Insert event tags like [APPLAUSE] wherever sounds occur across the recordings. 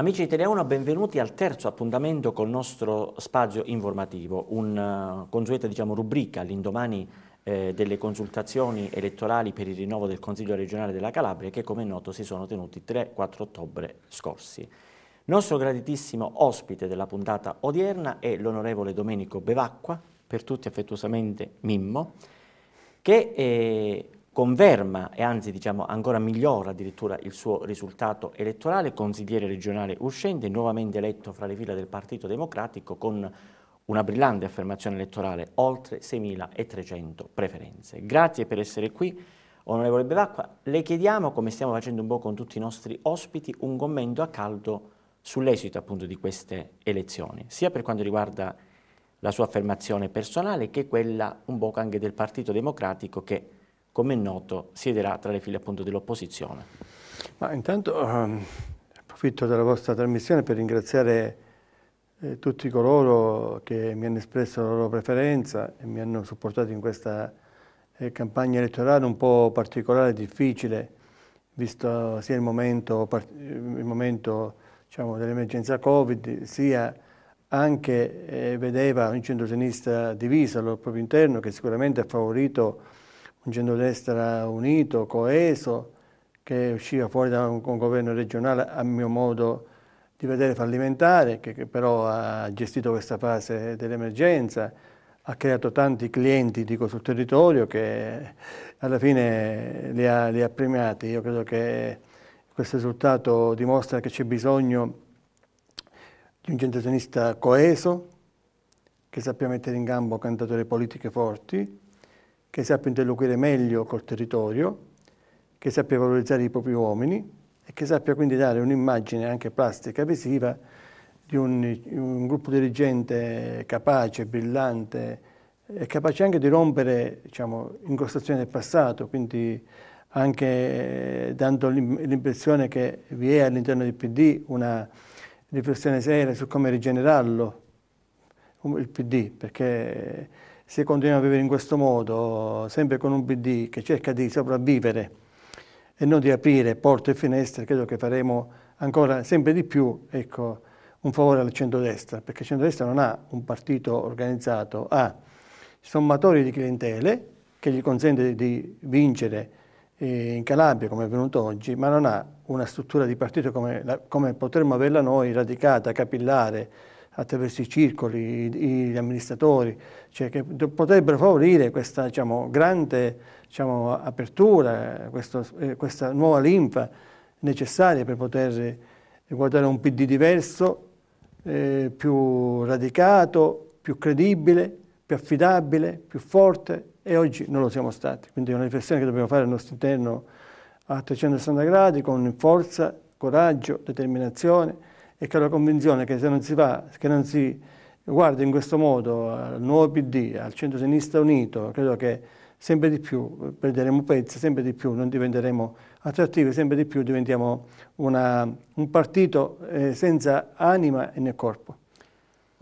Amici di italiano, benvenuti al terzo appuntamento col nostro spazio informativo, una eh, consueta diciamo, rubrica all'indomani eh, delle consultazioni elettorali per il rinnovo del Consiglio regionale della Calabria che come è noto si sono tenuti 3-4 ottobre scorsi. Nostro graditissimo ospite della puntata odierna è l'onorevole Domenico Bevacqua, per tutti affettuosamente Mimmo, che eh, conferma e anzi diciamo ancora migliora addirittura il suo risultato elettorale, consigliere regionale uscente, nuovamente eletto fra le fila del Partito Democratico con una brillante affermazione elettorale, oltre 6.300 preferenze. Grazie per essere qui, onorevole Bevacqua. Le chiediamo, come stiamo facendo un po' con tutti i nostri ospiti, un commento a caldo sull'esito appunto di queste elezioni, sia per quanto riguarda la sua affermazione personale che quella un po' anche del Partito Democratico che come è noto, siederà tra le file appunto dell'opposizione. Ma intanto ehm, approfitto della vostra trasmissione per ringraziare eh, tutti coloro che mi hanno espresso la loro preferenza e mi hanno supportato in questa eh, campagna elettorale un po' particolare e difficile, visto sia il momento, il momento diciamo, dell'emergenza Covid, sia anche eh, vedeva un centro-sinistra diviso al proprio interno che sicuramente ha favorito un centrodestra unito, coeso, che usciva fuori da un, un governo regionale a mio modo di vedere fallimentare, che, che però ha gestito questa fase dell'emergenza, ha creato tanti clienti dico, sul territorio che alla fine li ha, li ha premiati. Io credo che questo risultato dimostra che c'è bisogno di un centrosionista coeso, che sappia mettere in campo cantatori politiche forti, che sappia interloquire meglio col territorio, che sappia valorizzare i propri uomini e che sappia quindi dare un'immagine anche plastica e visiva di un, un gruppo dirigente capace, brillante, e capace anche di rompere diciamo, incrostazioni del passato, quindi anche eh, dando l'impressione che vi è all'interno del PD una riflessione seria su come rigenerarlo, il PD, perché se continuiamo a vivere in questo modo, sempre con un PD che cerca di sopravvivere e non di aprire porte e finestre, credo che faremo ancora sempre di più ecco, un favore al centrodestra, perché il centrodestra non ha un partito organizzato, ha sommatori di clientele che gli consente di vincere eh, in Calabria come è avvenuto oggi, ma non ha una struttura di partito come, come potremmo averla noi, radicata, capillare, attraverso i circoli, gli amministratori, cioè che potrebbero favorire questa diciamo, grande diciamo, apertura, questo, eh, questa nuova linfa necessaria per poter eh, guardare un PD diverso, eh, più radicato, più credibile, più affidabile, più forte e oggi non lo siamo stati. Quindi è una riflessione che dobbiamo fare al nostro interno a 360 gradi con forza, coraggio, determinazione e che ho la convinzione che se non si, va, che non si guarda in questo modo al nuovo PD, al centro-sinistra unito, credo che sempre di più perderemo pezzi, sempre di più non diventeremo attrattivi, sempre di più diventiamo una, un partito eh, senza anima e né corpo.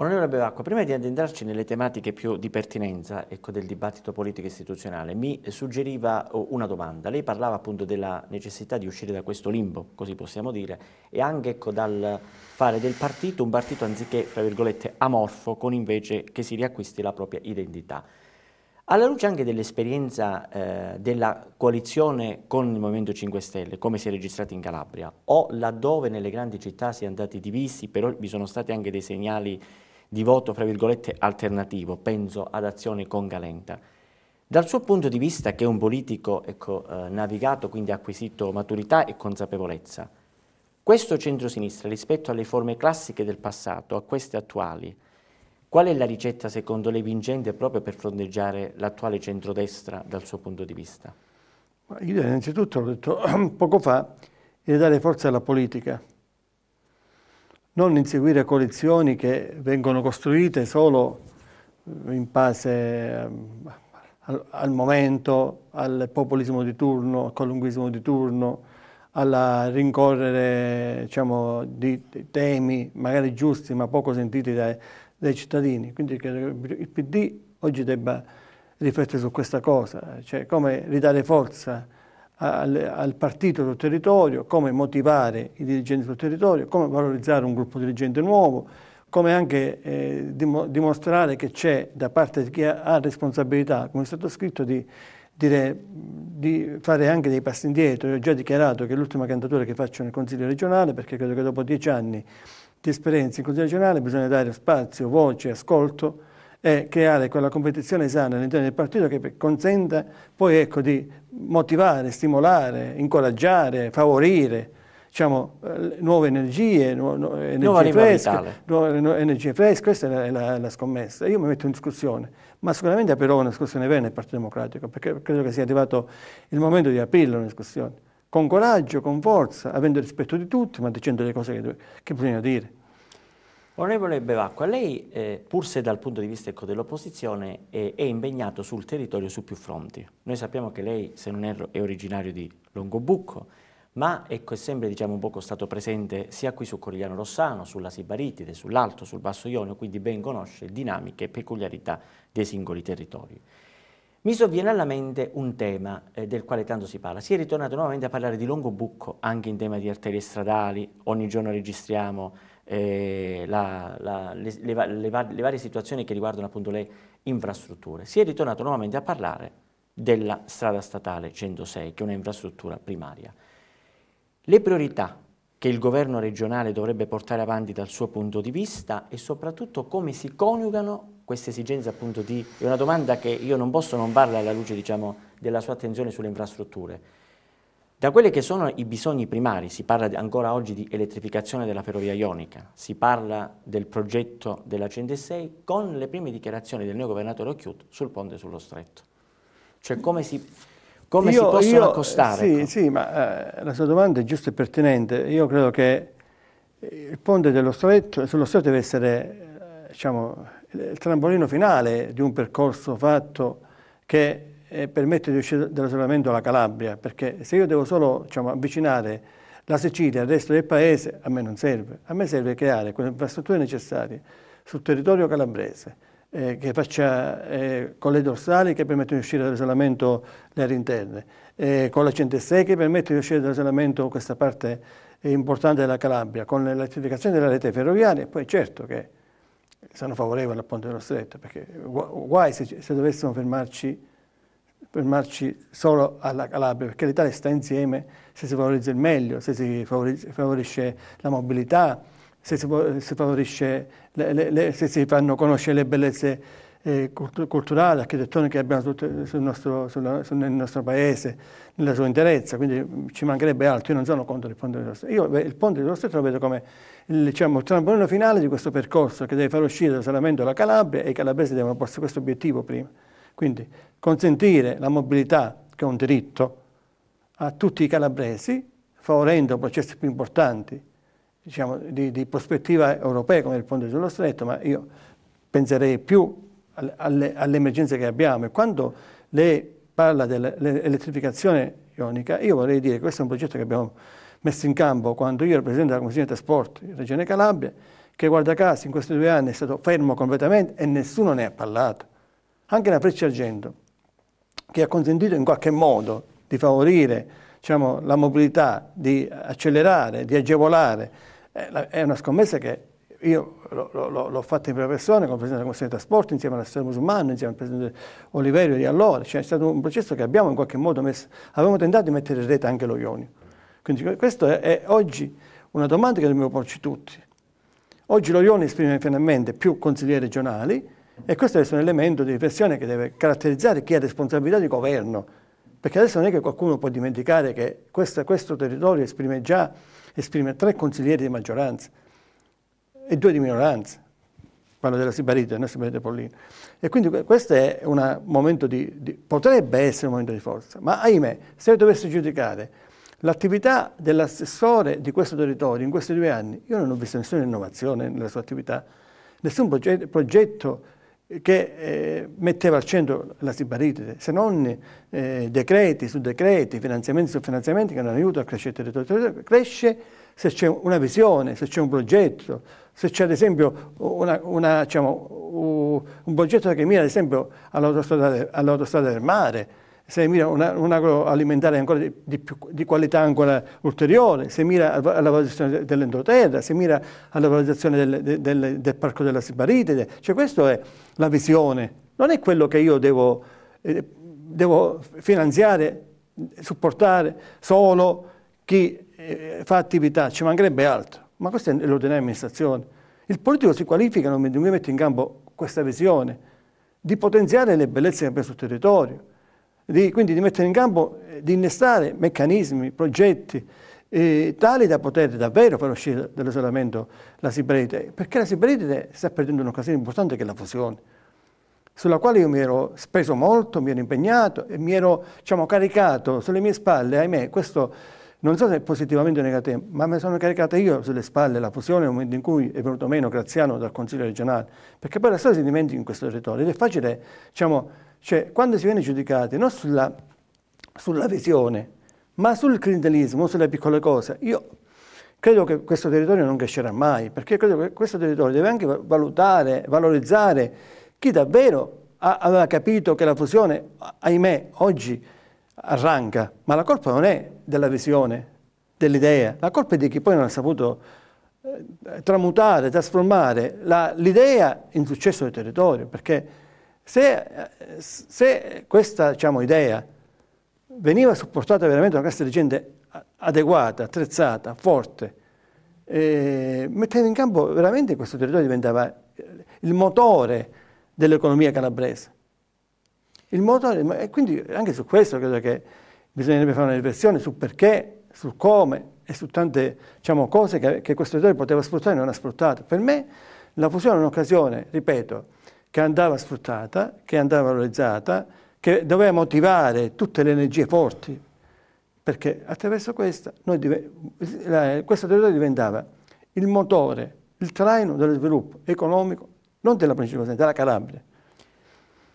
Onorevole Bevacqua, prima di addentrarci nelle tematiche più di pertinenza ecco, del dibattito politico istituzionale, mi suggeriva oh, una domanda. Lei parlava appunto della necessità di uscire da questo limbo, così possiamo dire, e anche ecco, dal fare del partito un partito anziché, tra virgolette, amorfo, con invece che si riacquisti la propria identità. Alla luce anche dell'esperienza eh, della coalizione con il Movimento 5 Stelle, come si è registrato in Calabria, o laddove nelle grandi città si è andati divisi, però vi sono stati anche dei segnali di voto, fra virgolette, alternativo, penso ad azioni con Galenta. Dal suo punto di vista, che è un politico ecco, eh, navigato, quindi ha acquisito maturità e consapevolezza, questo centrosinistra rispetto alle forme classiche del passato, a queste attuali, qual è la ricetta secondo lei vincente proprio per fronteggiare l'attuale centrodestra dal suo punto di vista? Io innanzitutto l'ho detto [CLEARS THROAT] poco fa, è dare forza alla politica non inseguire coalizioni che vengono costruite solo eh, in base ehm, al, al momento, al populismo di turno, al qualunquismo di turno, alla rincorrere diciamo, di temi magari giusti ma poco sentiti dai, dai cittadini. Quindi il PD oggi debba riflettere su questa cosa, cioè come ridare forza al, al partito sul territorio, come motivare i dirigenti sul territorio, come valorizzare un gruppo dirigente nuovo, come anche eh, dimostrare che c'è da parte di chi ha responsabilità, come è stato scritto, di, dire, di fare anche dei passi indietro. Io ho già dichiarato che l'ultima candidatura che faccio nel Consiglio regionale, perché credo che dopo dieci anni di esperienza in Consiglio regionale bisogna dare spazio, voce, ascolto è creare quella competizione sana all'interno del partito che consenta poi ecco, di motivare, stimolare, incoraggiare, favorire diciamo, eh, nuove energie, nu energie nuove fresche, nuove nu energie fresche, questa è la, la, la, scommessa. Io mi metto in discussione, ma sicuramente aprirò una discussione vera nel Partito Democratico, perché credo che sia arrivato il momento di aprirla una discussione, con coraggio, con forza, avendo rispetto di tutti, ma dicendo le cose che, che bisogna dire. Onorevole Bevacqua, lei, eh, pur se dal punto di vista ecco, dell'opposizione, eh, è impegnato sul territorio su più fronti. Noi sappiamo che lei, se non erro, è originario di Longobucco, ma ecco, è sempre diciamo, un poco stato presente sia qui su Corigliano Rossano, sulla Sibaritide, sull'Alto, sul Basso Ionio, quindi ben conosce dinamiche e peculiarità dei singoli territori. Mi sovviene alla mente un tema eh, del quale tanto si parla. Si è ritornato nuovamente a parlare di Longobucco, anche in tema di arterie stradali, ogni giorno registriamo eh, la, la, le, le, le, le, varie situazioni che riguardano appunto le infrastrutture. Si è ritornato nuovamente a parlare della strada statale 106, che è un'infrastruttura primaria. Le priorità che il governo regionale dovrebbe portare avanti dal suo punto di vista e soprattutto come si coniugano queste esigenze appunto di... è una domanda che io non posso non farla alla luce diciamo, della sua attenzione sulle infrastrutture da quelli che sono i bisogni primari, si parla ancora oggi di elettrificazione della ferrovia ionica, si parla del progetto della 106 con le prime dichiarazioni del neo governatore Occhiut sul ponte sullo stretto. Cioè come si, come io, si possono io, accostare? Sì, ecco. sì ma eh, la sua domanda è giusta e pertinente. Io credo che il ponte dello stretto, sullo stretto deve essere eh, diciamo, il trampolino finale di un percorso fatto che eh, permette di uscire dall'isolamento alla Calabria, perché se io devo solo diciamo, avvicinare la Sicilia al resto del paese, a me non serve. A me serve creare quelle infrastrutture necessarie sul territorio calabrese, eh, che faccia eh, con le dorsali che permettono di uscire dall'isolamento le aree interne, eh, con la 106 che permette di uscire dall'isolamento questa parte importante della Calabria, con l'elettrificazione della rete ferroviaria, e poi certo che sono favorevole al ponte dello stretto, perché guai se, se dovessimo fermarci fermarci solo alla Calabria, perché l'Italia sta insieme se si favorizza il meglio, se si favorisce la mobilità, se si, le, le, le, se si fanno conoscere le bellezze eh, culturali, architettoniche che abbiamo tutto, sul nostro, sulla, sul, nel nostro paese, nella sua interezza, quindi mm, ci mancherebbe altro, io non sono contro il ponte dello Stretto, io il ponte dello Stretto lo vedo come il, diciamo, trampolino finale di questo percorso che deve far uscire da Salamento la Calabria e i calabresi devono porsi questo obiettivo prima. Quindi consentire la mobilità, che è un diritto, a tutti i calabresi, favorendo processi più importanti, diciamo, di, di prospettiva europea come il Ponte sullo Stretto, ma io penserei più alle, alle emergenze che abbiamo. E quando lei parla dell'elettrificazione ionica, io vorrei dire che questo è un progetto che abbiamo messo in campo quando io ero Presidente della Commissione Trasporti in Regione Calabria, che guarda caso in questi due anni è stato fermo completamente e nessuno ne ha parlato anche la freccia argento, che ha consentito in qualche modo di favorire diciamo, la mobilità, di accelerare, di agevolare, eh, è una scommessa che io l'ho fatta in prima persona con il Presidente della Commissione dei Trasporti, insieme all'assessore musulmano, insieme al Presidente Oliverio di allora, cioè è stato un processo che abbiamo in qualche modo messo, avevamo tentato di mettere in rete anche lo Ionio. Quindi questa è, è oggi una domanda che dobbiamo porci tutti. Oggi lo Ionio esprime finalmente più consiglieri regionali, e questo è un elemento di riflessione che deve caratterizzare chi ha responsabilità di governo, perché adesso non è che qualcuno può dimenticare che questo, questo territorio esprime già esprime tre consiglieri di maggioranza e due di minoranza, quello della Sibarita e non Sibarita Pollino. E quindi questo è un momento di, di, potrebbe essere un momento di forza, ma ahimè, se io dovessi giudicare l'attività dell'assessore di questo territorio in questi due anni, io non ho visto nessuna innovazione nella sua attività, nessun progetto che eh, metteva al centro la Sibaritide, se non eh, decreti su decreti, finanziamenti su finanziamenti che non aiutano a crescere il territorio. Cresce se c'è una visione, se c'è un progetto, se c'è ad esempio una, una, diciamo, un progetto che mira ad esempio all'autostrada all del mare, se mira una, un agroalimentare ancora di, di, più, di, qualità ancora ulteriore, se mira alla valorizzazione dell'endoterra, se mira alla valorizzazione del, del, del, del parco della Sibaritide, cioè questa è la visione, non è quello che io devo, eh, devo finanziare, supportare solo chi eh, fa attività, ci mancherebbe altro, ma questa è l'ordinaria amministrazione. Il politico si qualifica, non mi, non mi mette in campo questa visione, di potenziare le bellezze che abbiamo sul territorio, di, quindi di mettere in campo, eh, di innestare meccanismi, progetti eh, tali da poter davvero far uscire dall'isolamento la Siberia, perché la Siberia sta perdendo un'occasione importante che è la fusione, sulla quale io mi ero speso molto, mi ero impegnato e mi ero diciamo, caricato sulle mie spalle, ahimè, questo non so se è positivamente o negativo, ma mi sono caricata io sulle spalle la fusione nel momento in cui è venuto meno Graziano dal Consiglio regionale, perché poi la storia si dimentica in questo territorio ed è facile, diciamo, cioè, quando si viene giudicati non sulla, sulla visione, ma sul clientelismo, sulle piccole cose, io credo che questo territorio non crescerà mai, perché credo che questo territorio deve anche valutare, valorizzare chi davvero ha, aveva capito che la fusione, ahimè, oggi arranca, ma la colpa non è della visione, dell'idea, la colpa è di chi poi non ha saputo eh, tramutare, trasformare l'idea in successo del territorio, perché se, eh, se questa diciamo, idea veniva supportata veramente da una classe di gente adeguata, attrezzata, forte, eh, metteva in campo veramente questo territorio diventava eh, il motore dell'economia calabrese. Il motore, e quindi anche su questo credo che bisognerebbe fare una riflessione su perché, su come e su tante diciamo, cose che, che questo territorio poteva sfruttare e non ha sfruttato. Per me la fusione è un'occasione, ripeto, che andava sfruttata, che andava valorizzata, che doveva motivare tutte le energie forti, perché attraverso questa noi, questo territorio diventava il motore, il traino dello sviluppo economico, non della principale, di della Calabria.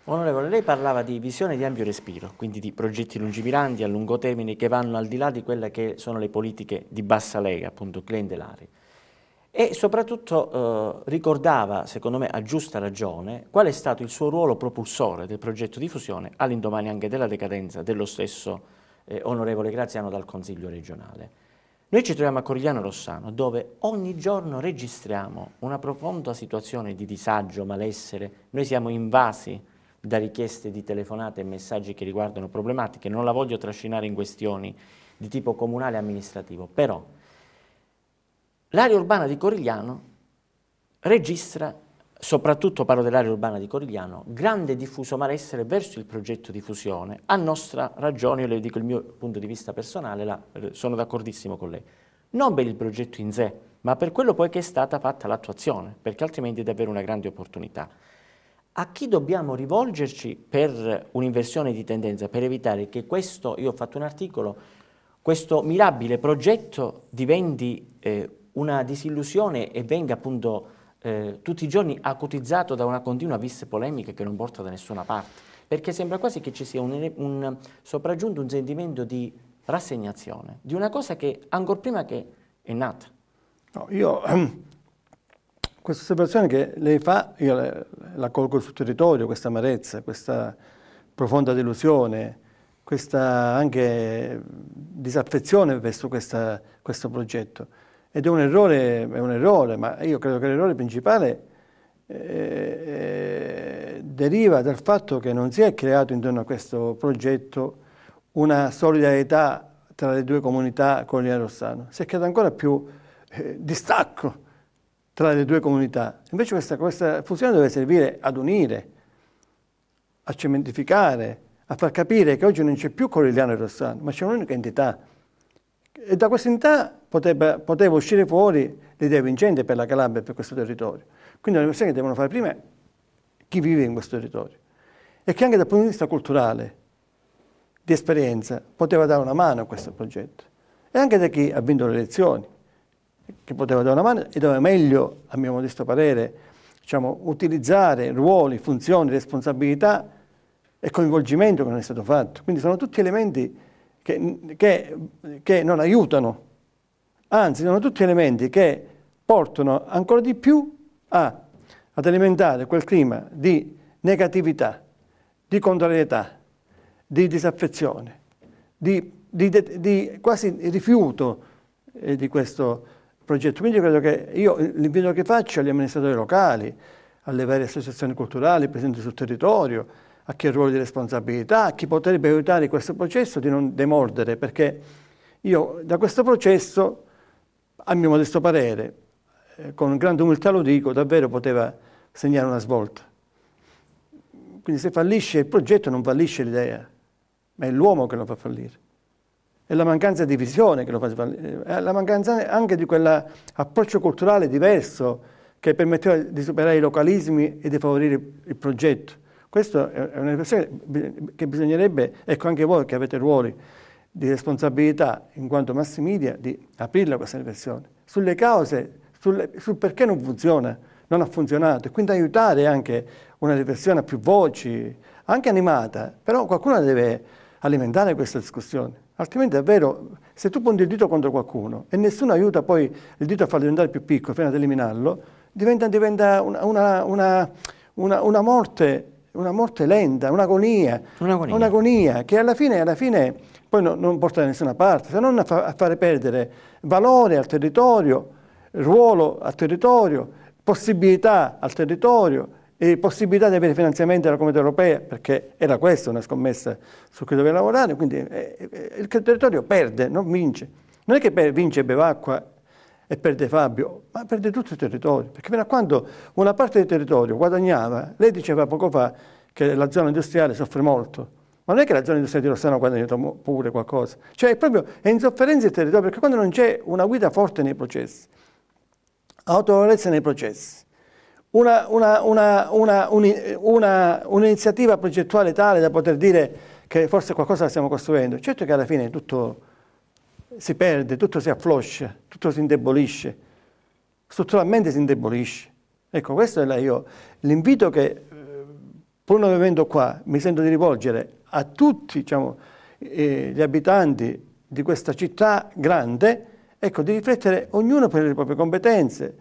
Onorevole, lei parlava di visione di ampio respiro, quindi di progetti lungimiranti a lungo termine che vanno al di là di quelle che sono le politiche di bassa lega, appunto clientelari e soprattutto eh, ricordava, secondo me a giusta ragione, qual è stato il suo ruolo propulsore del progetto di fusione all'indomani anche della decadenza dello stesso eh, onorevole Graziano dal Consiglio regionale. Noi ci troviamo a Corigliano Rossano dove ogni giorno registriamo una profonda situazione di disagio, malessere, noi siamo invasi da richieste di telefonate e messaggi che riguardano problematiche, non la voglio trascinare in questioni di tipo comunale e amministrativo, però l'area urbana di Corigliano registra, soprattutto parlo dell'area urbana di Corigliano, grande diffuso malessere verso il progetto di fusione. A nostra ragione, io le dico il mio punto di vista personale, la, eh, sono d'accordissimo con lei, non per il progetto in sé, ma per quello poi che è stata fatta l'attuazione, perché altrimenti è davvero una grande opportunità. A chi dobbiamo rivolgerci per un'inversione di tendenza, per evitare che questo, io ho fatto un articolo, questo mirabile progetto diventi eh, una disillusione e venga appunto eh, tutti i giorni acutizzato da una continua visse polemica che non porta da nessuna parte. Perché sembra quasi che ci sia un, un sopraggiunto un sentimento di rassegnazione, di una cosa che ancora prima che è nata. No, io ehm, questa osservazione che lei fa, io la, la colgo sul territorio, questa amarezza, questa profonda delusione, questa anche disaffezione verso questa, questo progetto. Ed è un errore, è un errore ma io credo che l'errore principale eh, eh, deriva dal fatto che non si è creato intorno a questo progetto una solidarietà tra le due comunità Collina Rossano, si è creato ancora più eh, distacco tra le due comunità. Invece questa, questa fusione deve servire ad unire, a cementificare, a far capire che oggi non c'è più Corigliano e Rossano, ma c'è un'unica entità e da questa entità poteva, poteva uscire fuori l'idea vincente per la Calabria e per questo territorio. Quindi le persone che devono fare prima è chi vive in questo territorio e che anche dal punto di vista culturale, di esperienza, poteva dare una mano a questo progetto. E anche da chi ha vinto le elezioni, che poteva dare una mano e doveva meglio, a mio modesto parere, diciamo, utilizzare ruoli, funzioni, responsabilità e coinvolgimento che non è stato fatto. Quindi sono tutti elementi che, che, che non aiutano, anzi sono tutti elementi che portano ancora di più a, ad alimentare quel clima di negatività, di contrarietà, di disaffezione, di, di, di quasi rifiuto eh, di questo progetto. Quindi credo che io l'invito che faccio agli amministratori locali, alle varie associazioni culturali presenti sul territorio, a che ruolo di responsabilità, a chi potrebbe aiutare questo processo di non demordere, perché io da questo processo, a mio modesto parere, eh, con grande umiltà lo dico, davvero poteva segnare una svolta. Quindi se fallisce il progetto non fallisce l'idea, ma è l'uomo che lo fa fallire. È la mancanza di visione che lo fa fallire, eh, è la mancanza anche di quell'approccio culturale diverso che permetteva di superare i localismi e di favorire il progetto. Questa è una riflessione che bisognerebbe, ecco anche voi che avete ruoli di responsabilità in quanto mass media, di aprirla questa riflessione sulle cause, sul, sul perché non funziona, non ha funzionato, e quindi aiutare anche una riflessione a più voci, anche animata, però qualcuno deve alimentare questa discussione. Altrimenti davvero, se tu punti il dito contro qualcuno e nessuno aiuta poi il dito a farlo diventare più piccolo fino ad eliminarlo, diventa, diventa una, una, una, una morte una morte lenta, un'agonia, un'agonia. un'agonia che alla fine, alla fine poi no, non porta da nessuna parte, se non a, fa, a, fare perdere valore al territorio, ruolo al territorio, possibilità al territorio e possibilità di avere finanziamenti dalla comunità europea, perché era questa una scommessa su cui doveva lavorare, quindi eh, eh, il territorio perde, non vince. Non è che per, vince Bevacqua e perde Fabio, ma perde tutto il territorio, perché fino a quando una parte del territorio guadagnava, lei diceva poco fa che la zona industriale soffre molto, ma non è che la zona industriale di Rossano guadagna pure qualcosa, cioè è proprio è in sofferenza il territorio, perché quando non c'è una guida forte nei processi, autorevolezza nei processi, un'iniziativa progettuale tale da poter dire che forse qualcosa la stiamo costruendo, certo che alla fine è tutto si perde, tutto si affloscia, tutto si indebolisce, strutturalmente si indebolisce. Ecco, questo è io, l'invito che, eh, pur non vivendo qua, mi sento di rivolgere a tutti diciamo, gli abitanti di questa città grande, ecco, di riflettere ognuno per le proprie competenze,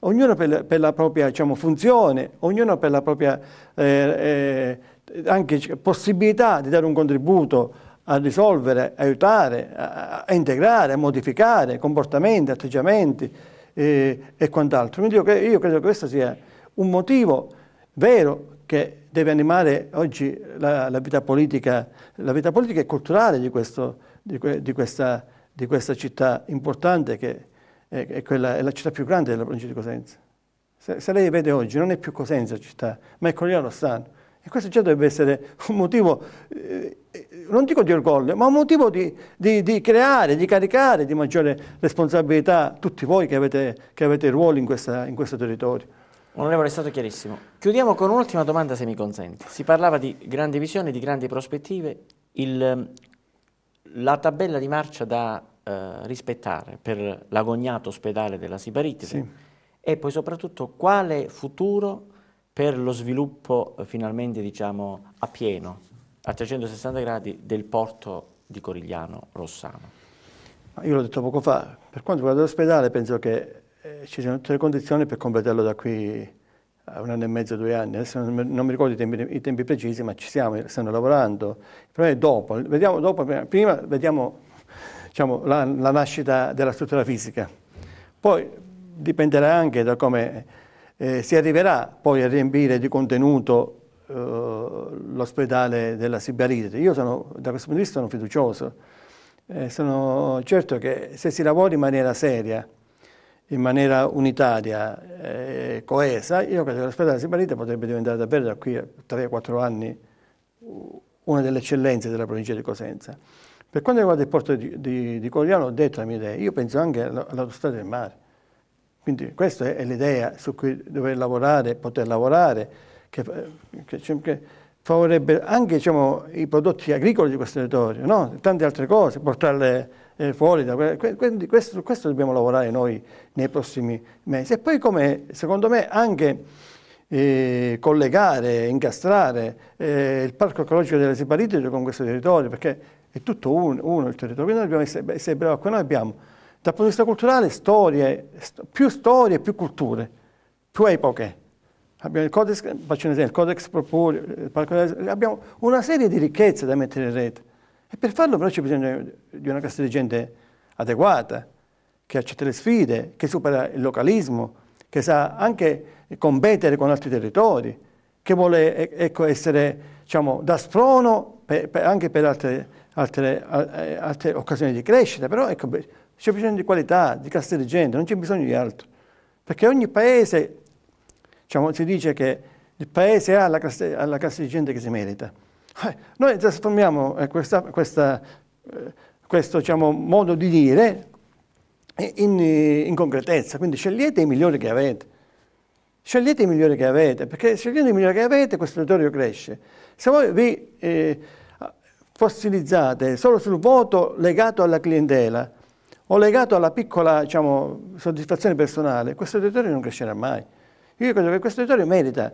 ognuno per, la, per la propria diciamo, funzione, ognuno per la propria eh, eh, possibilità di dare un contributo a risolvere, aiutare, a, a integrare, a modificare comportamenti, atteggiamenti eh, e quant'altro. Quindi io, io credo che questo sia un motivo vero che deve animare oggi la, la, vita, politica, la vita, politica, e culturale di, questo, di, que, di, questa, di questa, città importante che è, è, quella, è, la città più grande della provincia di Cosenza. Se, se, lei vede oggi non è più Cosenza città, ma è Cogliano Rossano. E questo già dovrebbe essere un motivo eh, non dico di orgoglio, ma un motivo di, di, di, creare, di caricare di maggiore responsabilità tutti voi che avete, che avete ruoli in, questa, in questo territorio. Onorevole, è stato chiarissimo. Chiudiamo con un'ultima domanda, se mi consente. Si parlava di grandi visioni, di grandi prospettive. Il, la tabella di marcia da eh, rispettare per l'agognato ospedale della Sibaritide sì. e poi soprattutto quale futuro per lo sviluppo eh, finalmente diciamo a pieno a 360 gradi del porto di Corigliano Rossano? Io l'ho detto poco fa, per quanto riguarda l'ospedale penso che eh, ci siano tutte le condizioni per completarlo da qui a un anno e mezzo, due anni, adesso non mi ricordo i tempi, i tempi precisi, ma ci siamo, stanno lavorando. Il problema è dopo, vediamo dopo prima vediamo diciamo, la, la nascita della struttura fisica, poi dipenderà anche da come eh, si arriverà poi a riempire di contenuto eh, l'ospedale della Sibarite. Io sono, da questo punto di vista sono fiducioso, eh, sono certo che se si lavora in maniera seria, in maniera unitaria e eh, coesa, io credo che l'ospedale della Sibarite potrebbe diventare davvero da qui a 3-4 anni una delle eccellenze della provincia di Cosenza. Per quanto riguarda il porto di, di, di Coriano ho detto la mia idea, io penso anche all'autostrada del mare, quindi questa è l'idea su cui dover lavorare, poter lavorare, che, che, che favorebbe anche diciamo, i prodotti agricoli di questo territorio, no? tante altre cose, portarle eh, fuori. Da, quindi questo, su questo dobbiamo lavorare noi nei prossimi mesi. E poi come, secondo me, anche eh, collegare, incastrare eh, il parco ecologico delle Siparitiche con questo territorio, perché è tutto un, uno il territorio. Quindi noi dobbiamo essere, essere bravi, noi abbiamo dal punto di vista culturale storie, st più storie, più culture, più epoche abbiamo il codex, faccio un esempio, il codex proprio, abbiamo una serie di ricchezze da mettere in rete. E per farlo però c'è bisogno di una classe di gente adeguata, che accetta le sfide, che supera il localismo, che sa anche competere con altri territori, che vuole ecco, essere diciamo, da sprono per, per, anche per altre, altre, eh, altre, occasioni di crescita, però ecco, c'è bisogno di qualità, di classe gente, non c'è bisogno di altro, perché ogni paese diciamo, si dice che il paese ha la classe, ha la classe di gente che si merita. Eh, noi trasformiamo eh, questa, questa, eh, questo diciamo, modo di dire in, in concretezza, quindi scegliete i migliori che avete. Scegliete i migliori che avete, perché scegliendo i migliori che avete questo territorio cresce. Se voi vi eh, fossilizzate solo sul voto legato alla clientela o legato alla piccola diciamo, soddisfazione personale, questo territorio non crescerà mai. Io credo che questo territorio merita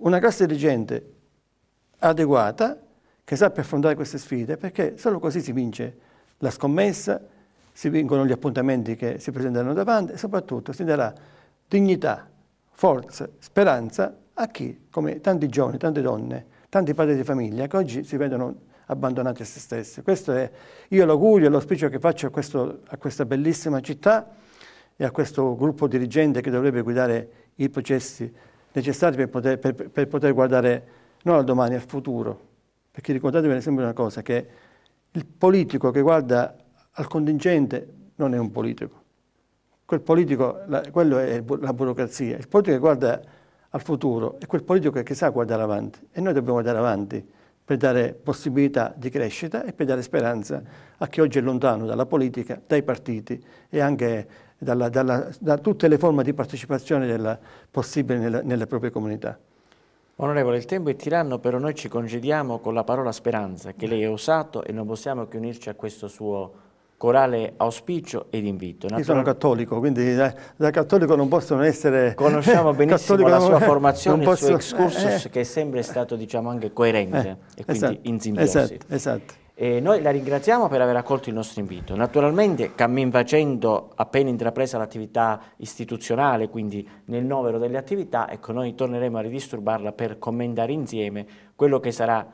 una classe dirigente adeguata che sappia affrontare queste sfide, perché solo così si vince la scommessa, si vincono gli appuntamenti che si presenteranno davanti e soprattutto si darà dignità, forza, speranza a chi, come tanti giovani, tante donne, tanti padri di famiglia che oggi si vedono abbandonati a se stessi. Questo è io l'augurio e l'auspicio che faccio a, questo, a questa bellissima città e a questo gruppo dirigente che dovrebbe guidare i processi necessari per poter, per, per poter guardare non al domani, al futuro. Perché ricordatevi sempre una cosa, che il politico che guarda al contingente non è un politico. Quel politico, la, quello è la burocrazia. Il politico che guarda al futuro è quel politico che sa guardare avanti. E noi dobbiamo guardare avanti per dare possibilità di crescita e per dare speranza a chi oggi è lontano dalla politica, dai partiti e anche dalla, dalla, da tutte le forme di partecipazione possibile nella, nelle proprie comunità. Onorevole, il tempo è tiranno, però noi ci congediamo con la parola speranza, che lei ha usato e non possiamo che unirci a questo suo corale auspicio ed invito. Natural... Io sono cattolico, quindi da, da, cattolico non possono essere... Conosciamo [LAUGHS] benissimo la sua formazione, posso... il suo excursus, eh, eh. che è sempre stato diciamo, anche coerente eh, e quindi esatto, in simbiosi. Esatto, esatto. E noi la ringraziamo per aver accolto il nostro invito. Naturalmente, cammin facendo, appena intrapresa l'attività istituzionale, quindi nel novero delle attività, ecco, noi torneremo a ridisturbarla per commentare insieme quello che sarà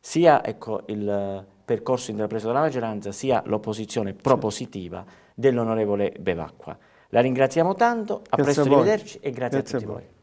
sia ecco, il eh, percorso intrapreso dalla maggioranza, sia l'opposizione propositiva dell'onorevole Bevacqua. La ringraziamo tanto, a grazie presto, arrivederci e grazie, grazie a tutti a voi. voi.